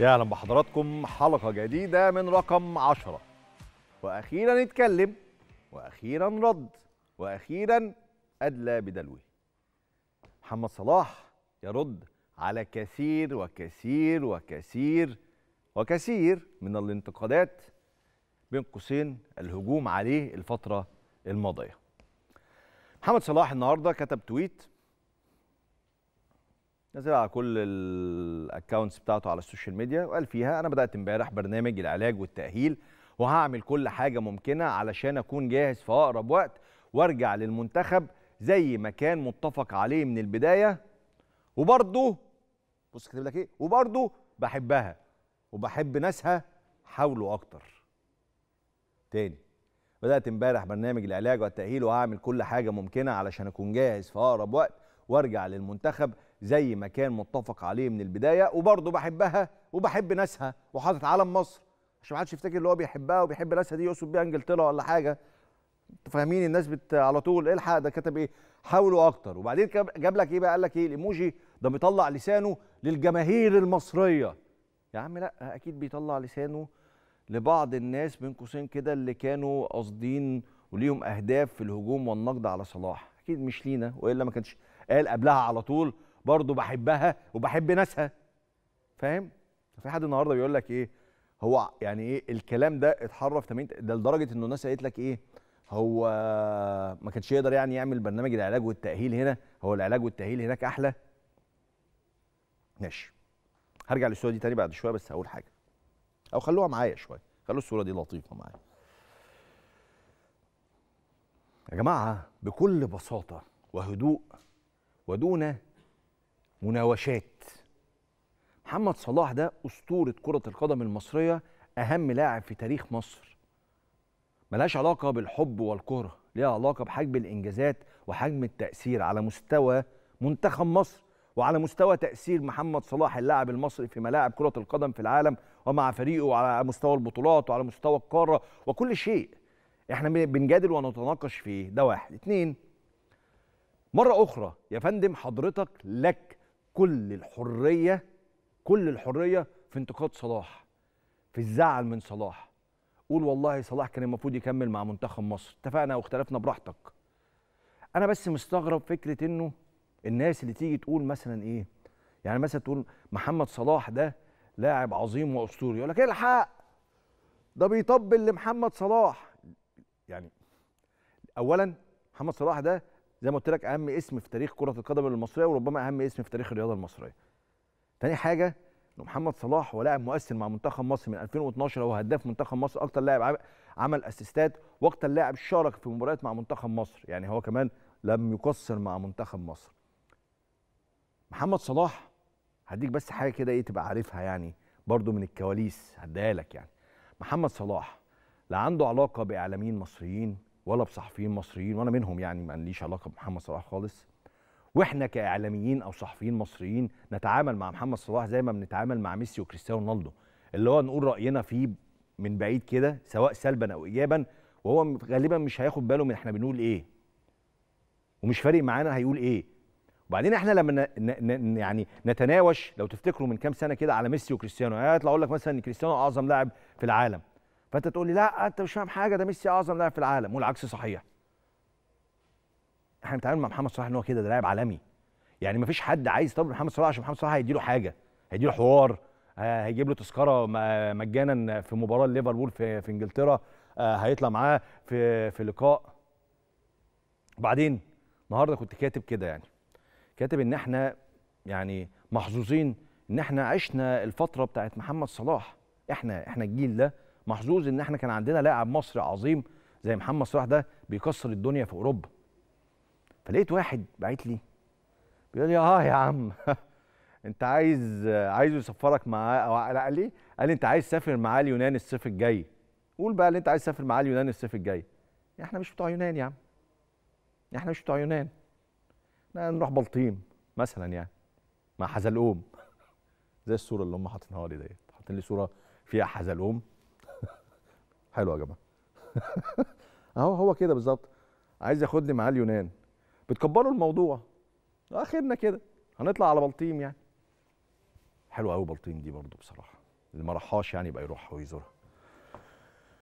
يا اهلا بحضراتكم حلقه جديده من رقم 10 واخيرا اتكلم واخيرا رد واخيرا ادلى بدلوه محمد صلاح يرد على كثير وكثير وكثير وكثير من الانتقادات بين قوسين الهجوم عليه الفتره الماضيه محمد صلاح النهارده كتب تويت نزل على كل الاكونتس بتاعته على السوشيال ميديا وقال فيها انا بدات امبارح برنامج العلاج والتاهيل وهعمل كل حاجه ممكنه علشان اكون جاهز في اقرب وقت وارجع للمنتخب زي ما كان متفق عليه من البدايه وبرضه بص كاتب لك ايه وبرضه بحبها وبحب ناسها حاولوا اكتر تاني بدات امبارح برنامج العلاج والتاهيل وهعمل كل حاجه ممكنه علشان اكون جاهز في اقرب وقت وارجع للمنتخب زي ما كان متفق عليه من البدايه وبرضه بحبها وبحب ناسها وحاطط علم مصر عشان ما حدش يفتكر اللي هو بيحبها وبيحب ناسها دي يقصد بيها انجلترا ولا حاجه انتوا فاهمين الناس بت على طول إيه الحق ده كتب ايه حاولوا اكتر وبعدين جاب لك ايه بقى قال لك ايه الايموجي ده بيطلع لسانه للجماهير المصريه يا عم لا اكيد بيطلع لسانه لبعض الناس بين قوسين كده اللي كانوا قاصدين وليهم اهداف في الهجوم والنقد على صلاح اكيد مش لينا والا ما كانش قال قبلها على طول برضه بحبها وبحب ناسها فاهم في حد النهارده بيقول لك ايه هو يعني ايه الكلام ده اتحرف تمام ده لدرجه انه الناس قالت لك ايه هو ما كانش يقدر يعني يعمل برنامج العلاج والتاهيل هنا هو العلاج والتاهيل هناك احلى ماشي هرجع للصوره دي تاني بعد شويه بس هقول حاجه او خلوها معايا شويه خلوا الصوره دي لطيفه معايا يا جماعه بكل بساطه وهدوء ودون مناوشات محمد صلاح ده اسطوره كره القدم المصريه اهم لاعب في تاريخ مصر ملهاش علاقه بالحب والكره ليها علاقه بحجم الانجازات وحجم التاثير على مستوى منتخب مصر وعلى مستوى تاثير محمد صلاح اللاعب المصري في ملاعب كره القدم في العالم ومع فريقه على مستوى البطولات وعلى مستوى القاره وكل شيء احنا بنجادل ونتناقش فيه ده واحد اتنين مرة أخرى يا فندم حضرتك لك كل الحرية كل الحرية في انتقاد صلاح في الزعل من صلاح قول والله صلاح كان المفروض يكمل مع منتخب مصر اتفقنا واختلفنا براحتك انا بس مستغرب فكره انه الناس اللي تيجي تقول مثلا ايه يعني مثلا تقول محمد صلاح ده لاعب عظيم واسطوري يقول لك الحق ده بيطبل لمحمد صلاح يعني اولا محمد صلاح ده زي ما قلت لك اهم اسم في تاريخ كره القدم المصريه وربما اهم اسم في تاريخ الرياضه المصريه تاني حاجه ان محمد صلاح هو لاعب مؤثر مع منتخب مصر من 2012 وهو هداف منتخب مصر اكتر لاعب عمل اسيستات واكتر لاعب شارك في مباريات مع منتخب مصر يعني هو كمان لم يقصر مع منتخب مصر محمد صلاح هديك بس حاجه كده ايه تبقى عارفها يعني برضو من الكواليس هديها لك يعني محمد صلاح لا عنده علاقه باعلاميين مصريين ولا بصحفيين مصريين وانا منهم يعني ما ليش علاقه بمحمد صلاح خالص واحنا كاعلاميين او صحفيين مصريين نتعامل مع محمد صلاح زي ما بنتعامل مع ميسي وكريستيانو رونالدو اللي هو نقول راينا فيه من بعيد كده سواء سلبا او ايجابا وهو غالبا مش هياخد باله من احنا بنقول ايه ومش فارق معانا هيقول ايه وبعدين احنا لما يعني نتناوش لو تفتكروا من كام سنه كده على ميسي وكريستيانو يعني هيطلع يقول لك مثلا ان كريستيانو اعظم لاعب في العالم فانت تقول لي لا انت مش فاهم حاجه ده ميسي اعظم لاعب في العالم والعكس صحيح احنا بنتعامل مع محمد صلاح ان هو كده ده لاعب عالمي يعني ما فيش حد عايز يطبل محمد صلاح عشان محمد صلاح هيدي له حاجه هيدي له حوار آه، هيجيب له تذكره آه، مجانا في مباراه ليفربول في, في انجلترا آه، هيطلع معاه في في لقاء وبعدين النهارده كنت كاتب كده يعني كاتب ان احنا يعني محظوظين ان احنا عشنا الفتره بتاعت محمد صلاح احنا احنا الجيل ده محظوظ ان احنا كان عندنا لاعب مصري عظيم زي محمد صلاح ده بيكسر الدنيا في اوروبا فلقيت واحد بعت لي بيقول لي اه يا عم انت عايز عايزه يسفرك معاه او قال لي قال لي انت عايز تسافر معاه اليونان الصيف الجاي قول بقى اللي انت عايز تسافر معاه اليونان الصيف الجاي احنا مش بتوع يونان يا عم احنا مش بتوع يونان احنا نروح بلطيم مثلا يعني مع حزلقوم زي الصوره اللي هم حاطينها لي ديت حاطين لي صوره فيها حزلقوم حلو يا جماعه اهو هو كده بالظبط عايز ياخدني معاه اليونان بتكبروا الموضوع اخرنا كده هنطلع على بلطيم يعني حلوه قوي بلطيم دي برضو بصراحه اللي ما راحهاش يعني يبقى يروحها ويزورها